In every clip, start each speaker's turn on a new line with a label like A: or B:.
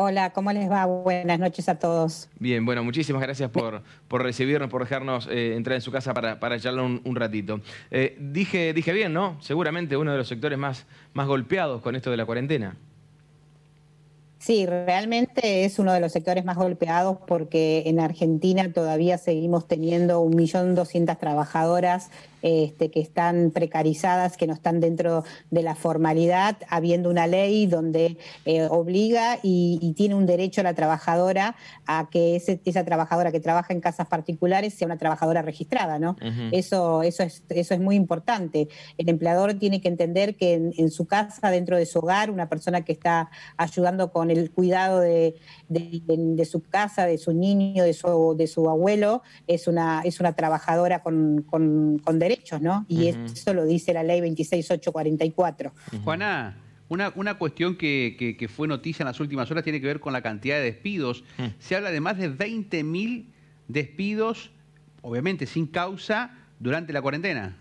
A: Hola, ¿cómo les va? Buenas noches a todos.
B: Bien, bueno, muchísimas gracias por, recibirnos, por dejarnos eh, entrar en su casa para, para charlar un, ratito. Eh, dije, dije bien, ¿no? Seguramente uno de los sectores más, más golpeados con esto de la cuarentena.
A: Sí, realmente es uno de los sectores más golpeados porque en Argentina todavía seguimos teniendo 1.200.000 trabajadoras este, que están precarizadas, que no están dentro de la formalidad, habiendo una ley donde eh, obliga y, tiene un derecho a la trabajadora a que esa trabajadora que trabaja en casas particulares sea una trabajadora registrada, ¿no? eso, eso, es, eso es muy importante. El empleador tiene que entender que en su casa, dentro de su hogar, una persona que está ayudando con el el cuidado de, su casa, de su niño, de su, de su abuelo, es una, es una trabajadora con, derechos, ¿no? Y eso lo dice la ley 26844.
C: Juana, una, cuestión que, fue noticia en las últimas horas tiene que ver con la cantidad de despidos. Mm. Se habla de más de 20.000 despidos, obviamente sin causa, durante la cuarentena.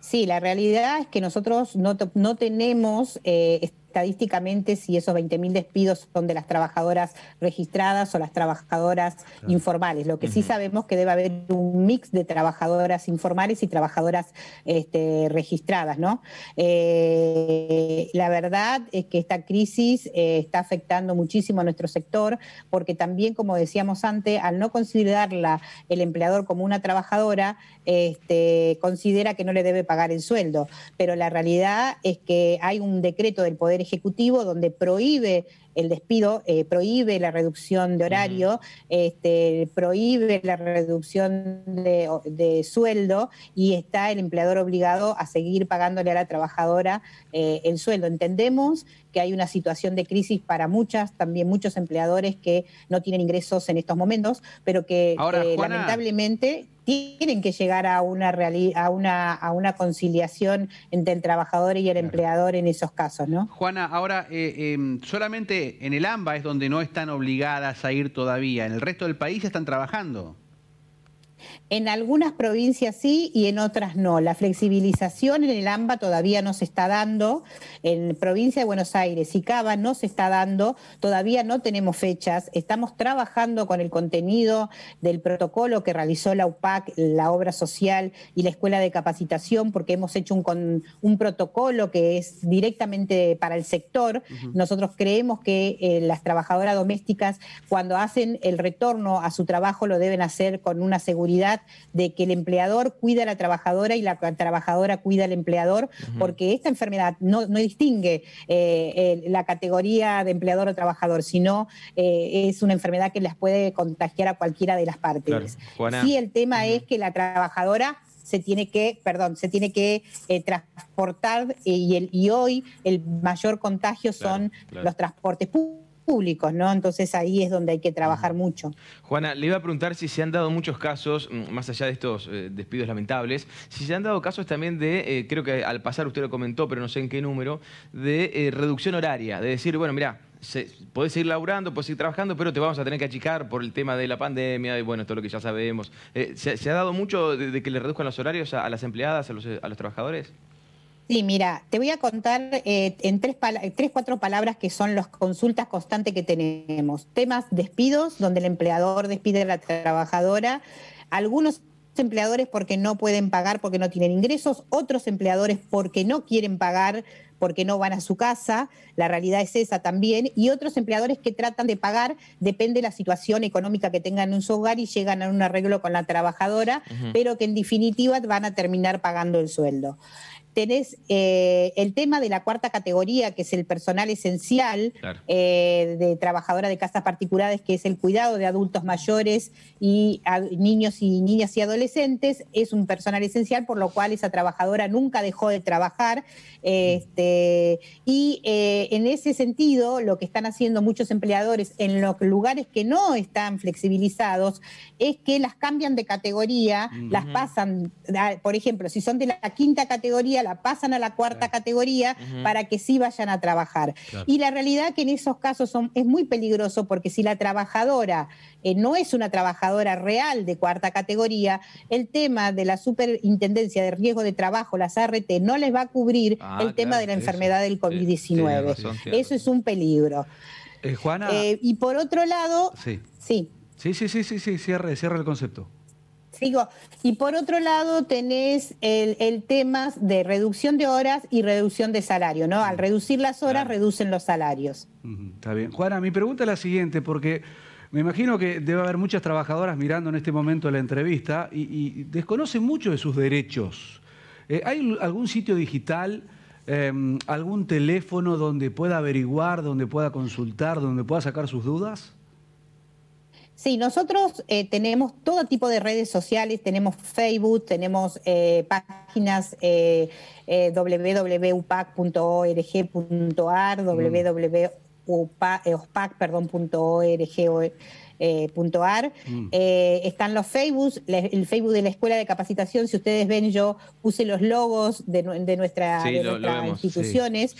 A: Sí, la realidad es que nosotros no, tenemos eh, estadísticamente si esos 20.000 despidos son de las trabajadoras registradas o las trabajadoras informales. Lo que sí sabemos que debe haber un mix de trabajadoras informales y trabajadoras este, registradas, ¿no? Eh, la verdad es que esta crisis eh, está afectando muchísimo a nuestro sector porque también, como decíamos antes, al no considerarla el empleador como una trabajadora, este, considera que no le debe pagar el sueldo. Pero la realidad es que hay un decreto del Poder Ejecutivo, donde prohíbe el despido, eh, prohíbe la reducción de horario, este, prohíbe la reducción de, sueldo y está el empleador obligado a seguir pagándole a la trabajadora eh, el sueldo. Entendemos que hay una situación de crisis para muchas, también muchos empleadores que no tienen ingresos en estos momentos, pero que eh, lamentablemente tienen que llegar a una, a una, a una conciliación entre el trabajador y el empleador en esos casos, ¿no?
C: Juana, ahora, eh, em, solamente en el AMBA es donde no están obligadas a ir todavía, en el resto del país están trabajando.
A: En algunas provincias sí y en otras no. La flexibilización en el AMBA todavía no se está dando. En provincia de Buenos Aires y Cava no se está dando. Todavía no tenemos fechas. Estamos trabajando con el contenido del protocolo que realizó la UPAC, la obra social y la escuela de capacitación, porque hemos hecho un, protocolo que es directamente para el sector. Nosotros creemos que eh, las trabajadoras domésticas, cuando hacen el retorno a su trabajo, lo deben hacer con una seguridad de que el empleador cuida a la trabajadora y la trabajadora cuida al empleador, porque esta enfermedad no, distingue eh, la categoría de empleador o trabajador, sino eh, es una enfermedad que las puede contagiar a cualquiera de las partes. Sí, el tema es que la trabajadora se tiene que, perdón, se tiene que eh, transportar y, el, y hoy el mayor contagio son los transportes públicos públicos, ¿no? Entonces ahí es donde hay que trabajar mucho.
B: Juana, le iba a preguntar si se han dado muchos casos, mm, más allá de estos eh, despidos lamentables, si se han dado casos también de, eh, creo que al pasar usted lo comentó, pero no sé en qué número, de eh, reducción horaria, de decir, bueno, mira, se, podés seguir laburando, podés seguir trabajando, pero te vamos a tener que achicar por el tema de la pandemia y bueno, todo lo que ya sabemos. ¿se, ha dado mucho de, que le reduzcan los horarios a, las empleadas, a los, a los trabajadores?
A: Sí, mira, te voy a contar eh, en tres, eh, tres, cuatro palabras que son las consultas constantes que tenemos. Temas despidos, donde el empleador despide a la trabajadora. Algunos empleadores porque no pueden pagar, porque no tienen ingresos. Otros empleadores porque no quieren pagar, porque no van a su casa. La realidad es esa también. Y otros empleadores que tratan de pagar, depende de la situación económica que tengan en su hogar y llegan a un arreglo con la trabajadora, pero que en definitiva van a terminar pagando el sueldo tenés eh, el tema de la cuarta categoría, que es el personal esencial eh, de trabajadora de casas particulares, que es el cuidado de adultos mayores y niños y niñas y adolescentes. Es un personal esencial, por lo cual esa trabajadora nunca dejó de trabajar. Mm. Este, y eh, en ese sentido, lo que están haciendo muchos empleadores en los lugares que no están flexibilizados es que las cambian de categoría, las mm. pasan, por ejemplo, si son de la quinta categoría, la pasan a la cuarta categoría para que sí vayan a trabajar. Y la realidad que en esos casos es muy peligroso porque si la trabajadora eh, no es una trabajadora real de cuarta categoría, el tema de la superintendencia de riesgo de trabajo, las ART, no les va a cubrir ah, el tema de la enfermedad del COVID-19. eso es un peligro. Eh, eh, y por otro lado, sí. sí. Sí, sí, sí, cierre, cierre el concepto. Sigo. Y por otro lado tenés el, tema de reducción de horas y reducción de salario, ¿no? Al mm. reducir las horas, reducen los salarios.
C: Está bien. Juana, mi pregunta es la siguiente, porque me imagino que debe haber muchas trabajadoras mirando en este momento la entrevista y, desconocen mucho de sus derechos. Eh, ¿Hay algún sitio digital, em, algún teléfono donde pueda averiguar, donde pueda consultar, donde pueda sacar sus dudas?
A: Sí, nosotros eh, tenemos todo tipo de redes sociales, tenemos Facebook, tenemos eh, páginas eh, eh www.upac.org.ar, mm. www.ospac.org.ar. Mm. están los Facebook, el Facebook de la Escuela de Capacitación. Si ustedes ven, yo puse los logos de, nuestra, nuestras instituciones.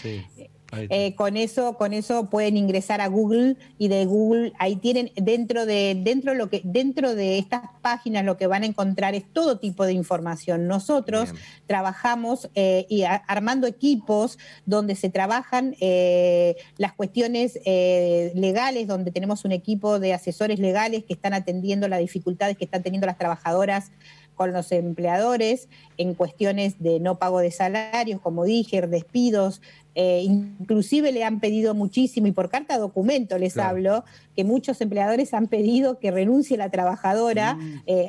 A: Eh, con eso, con eso pueden ingresar a Google y de Google ahí tienen dentro de dentro lo que dentro de estas páginas lo que van a encontrar es todo tipo de información. Nosotros trabajamos eh, y armando equipos donde se trabajan eh, las cuestiones legales, donde tenemos un equipo de asesores legales que están atendiendo las dificultades que están teniendo las trabajadoras con los empleadores en cuestiones de no pago de salarios, como dije, despidos, eh, inclusive le han pedido muchísimo, y por carta documento les hablo, que muchos empleadores han pedido que renuncie la trabajadora mm. eh,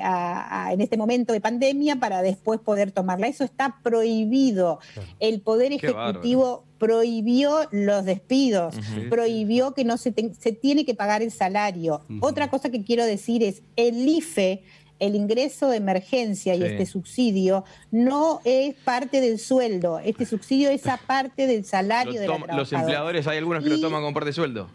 A: en este momento de pandemia para después poder tomarla. Eso está prohibido. El Poder Ejecutivo prohibió los despidos, prohibió que no se, se, tiene que pagar el salario. Otra cosa que quiero decir es, el IFE el ingreso de emergencia y este subsidio no es parte del sueldo, este subsidio es aparte del salario de Los empleadores,
B: hay algunos que lo toman como parte de sueldo.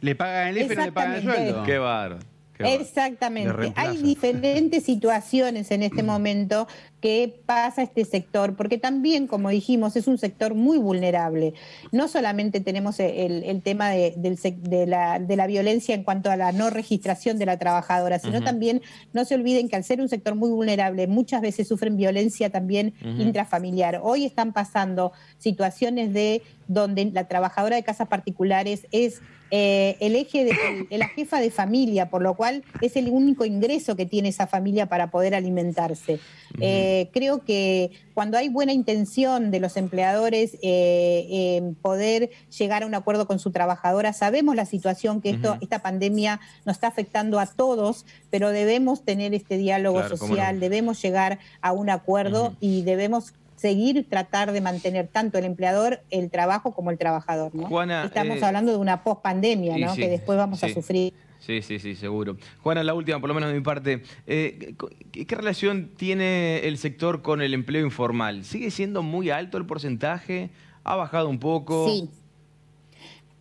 B: ¿Le pagan el IFE le pagan el sueldo? Qué bárbaro.
A: Exactamente. Hay diferentes situaciones en este momento que pasa este sector, porque también, como dijimos, es un sector muy vulnerable. No solamente tenemos e-, el, tema de, la, violencia en cuanto a la no registración de la trabajadora, sino también, no se olviden que al ser un sector muy vulnerable, muchas veces sufren violencia también intrafamiliar. Hoy están pasando situaciones de donde la trabajadora de casas particulares es eh, el eje de, la jefa de familia, por lo cual es el único ingreso que tiene esa familia para poder alimentarse. Eh, creo que cuando hay buena intención de los empleadores eh, en poder llegar a un acuerdo con su trabajadora, sabemos la situación que esto, esta pandemia nos está afectando a todos, pero debemos tener este diálogo social, debemos llegar a un acuerdo y debemos seguir tratar de mantener tanto el empleador, el trabajo como el trabajador. ¿no? Estamos eh, hablando de una pospandemia, ¿no? que después vamos a sufrir.
B: Sí, sí, sí, seguro. Juana, la última, por lo menos de mi parte. Eh, ¿Qué relación tiene el sector con el empleo informal? ¿Sigue siendo muy alto el porcentaje? ¿Ha bajado un poco? Sí.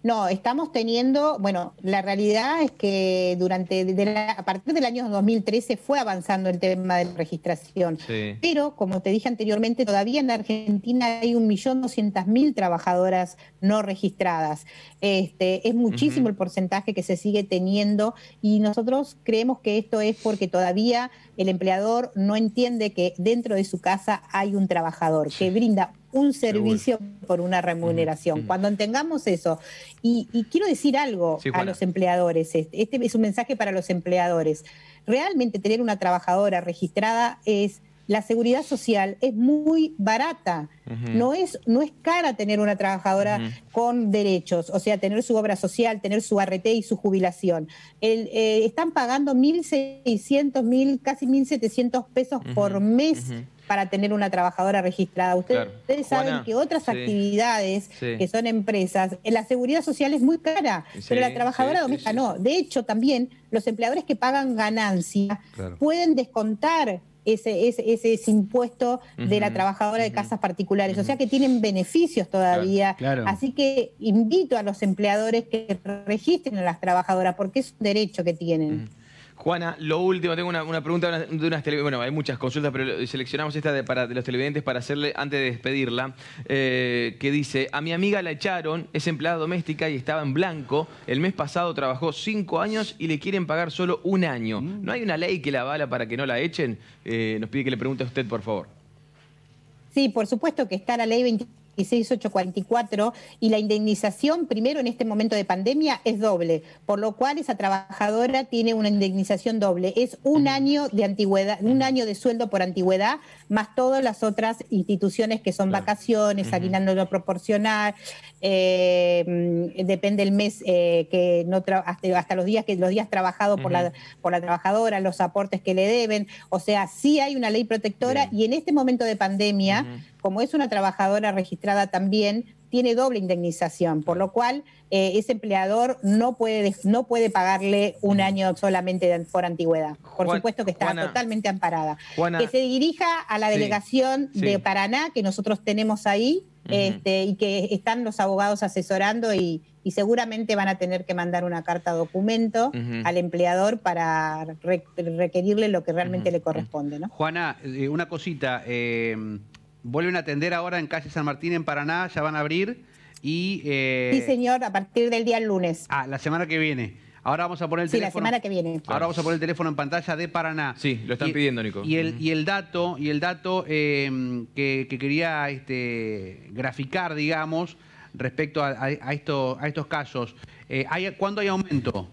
A: No, estamos teniendo, bueno, la realidad es que durante a partir del año 2013 fue avanzando el tema de la registración, pero como te dije anteriormente, todavía en Argentina hay 1.200.000 trabajadoras no registradas. Este, es muchísimo el porcentaje que se sigue teniendo y nosotros creemos que esto es porque todavía el empleador no entiende que dentro de su casa hay un trabajador que brinda un servicio por una remuneración. Cuando entendamos eso, y, quiero decir algo a los empleadores, este, este, es un mensaje para los empleadores, realmente tener una trabajadora registrada es... La seguridad social es muy barata, no, es, no es cara tener una trabajadora con derechos, o sea, tener su obra social, tener su RT y su jubilación. El, eh, están pagando 1.600, casi 1.700 pesos por mes para tener una trabajadora registrada. Ustedes, saben que otras actividades que son empresas, eh, la seguridad social es muy cara, pero la trabajadora doméstica no. De hecho, también los empleadores que pagan ganancias pueden descontar ese, ese, ese, impuesto de la trabajadora de casas particulares. O sea que tienen beneficios todavía. Así que invito a los empleadores que registren a las trabajadoras porque es un derecho que tienen.
B: Juana, lo último, tengo una, pregunta de unas, televidentes. Bueno, hay muchas consultas, pero seleccionamos esta de, para, los televidentes para hacerle, antes de despedirla, eh, que dice, a mi amiga la echaron, es empleada doméstica y estaba en blanco. El mes pasado trabajó cinco años y le quieren pagar solo un año. Mm. ¿No hay una ley que la avala para que no la echen? Eh, nos pide que le pregunte a usted, por favor.
A: Sí, por supuesto que está la ley 20 6844 y la indemnización primero en este momento de pandemia es doble, por lo cual esa trabajadora tiene una indemnización doble, es un año de antigüedad, un año de sueldo por antigüedad más todas las otras instituciones que son vacaciones, alineando lo proporcional, eh, depende el mes eh, que no hasta, los días que los días trabajados por la por la trabajadora, los aportes que le deben, o sea, sí hay una ley protectora y en este momento de pandemia como es una trabajadora registrada también, tiene doble indemnización, por lo cual eh, ese empleador no puede, no puede pagarle un mm. año solamente por antigüedad. Por supuesto que está totalmente amparada. que se dirija a la delegación de Paraná que nosotros tenemos ahí este, y que están los abogados asesorando y, seguramente van a tener que mandar una carta documento al empleador para requerirle lo que realmente le corresponde.
C: Juana, eh, una cosita. Eh, vuelven a atender ahora en calle San Martín, en Paraná, ya van a abrir. Y, eh, sí, señor,
A: a partir del día lunes.
C: Ah, la semana que viene. Ahora vamos a poner el sí, la semana que viene. Ahora vamos a poner el teléfono en pantalla de Paraná.
A: Sí, lo están pidiendo, Nico. Y el, y el
C: dato, y el dato em, que, quería este, graficar, digamos, respecto a, esto, a estos casos. Eh, ¿Cuándo hay aumento?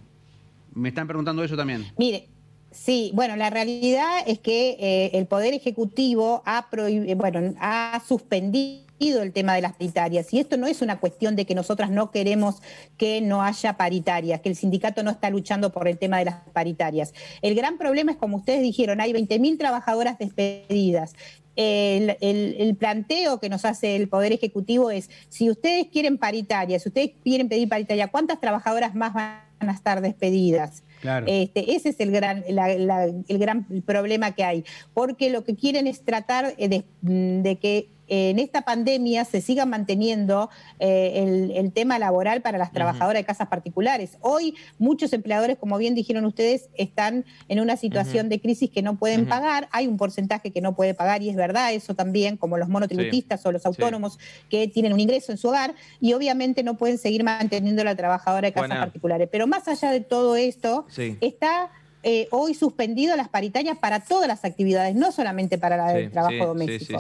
C: Me están preguntando eso también.
A: Mire, Sí, bueno, la realidad es que eh, el Poder Ejecutivo ha, bueno, ha suspendido el tema de las paritarias. Y esto no es una cuestión de que nosotras no queremos que no haya paritarias, que el sindicato no está luchando por el tema de las paritarias. El gran problema es, como ustedes dijeron, hay 20.000 trabajadoras despedidas. El, planteo que nos hace el Poder Ejecutivo es, si ustedes quieren paritarias, si ustedes quieren pedir paritaria, ¿cuántas trabajadoras más van a estar despedidas? Este, ese es el gran, el gran problema que hay, porque lo que quieren es tratar de que en esta pandemia se siga manteniendo eh, el, tema laboral para las trabajadoras de casas particulares. Hoy muchos empleadores, como bien dijeron ustedes, están en una situación de crisis que no pueden pagar. Hay un porcentaje que no puede pagar y es verdad eso también, como los monotributistas o los autónomos que tienen un ingreso en su hogar y obviamente no pueden seguir manteniendo la trabajadora de casas particulares. Pero más allá de todo esto, está eh, hoy suspendido las paritarias para todas las actividades, no solamente para la del trabajo doméstico.